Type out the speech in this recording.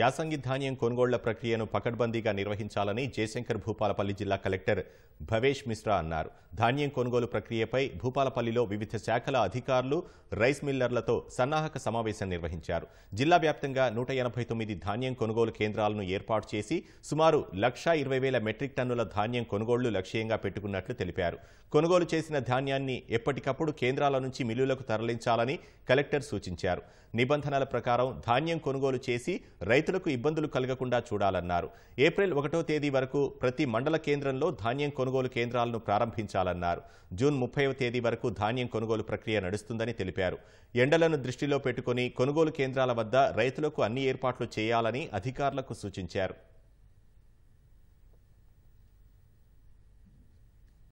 యాసంగి ధాన్యం కొనుగోళ్ల ప్రక్రియను పకడ్బందీగా నిర్వహించాలని జయశంకర్ భూపాలపల్లి జిల్లా కలెక్టర్ భవేష్ మిశ్రా అన్నారు ధాన్యం కొనుగోలు ప్రక్రియపై భూపాలపల్లిలో వివిధ శాఖల అధికారులు రైస్ మిల్లర్లతో సన్నాహక సమావేశం నిర్వహించారు జిల్లా వ్యాప్తంగా నూట ధాన్యం కొనుగోలు కేంద్రాలను ఏర్పాటు చేసి సుమారు లక్ష మెట్రిక్ టన్నుల ధాన్యం కొనుగోళ్లు లక్ష్యంగా పెట్టుకున్నట్లు తెలిపారు కొనుగోలు చేసిన ధాన్యాన్ని ఎప్పటికప్పుడు కేంద్రాల నుంచి మిల్లులకు తరలించాలని కలెక్టర్ సూచించారు నిబంధనల ప్రకారం ధాన్యం కొనుగోలు చేసి రైతు రైతులకు ఇబ్బందులు కలగకుండా చూడాలన్నారు ఏప్రిల్ ఒకటో తేదీ వరకు ప్రతి మండల కేంద్రంలో ధాన్యం కొనుగోలు కేంద్రాలను ప్రారంభించాలన్నారు జూన్ ముప్పైవ తేదీ వరకు ధాన్యం కొనుగోలు ప్రక్రియ నడుస్తుందని తెలిపారు ఎండలను దృష్టిలో పెట్టుకుని కొనుగోలు కేంద్రాల వద్ద రైతులకు అన్ని ఏర్పాట్లు చేయాలని అధికారులకు సూచించారు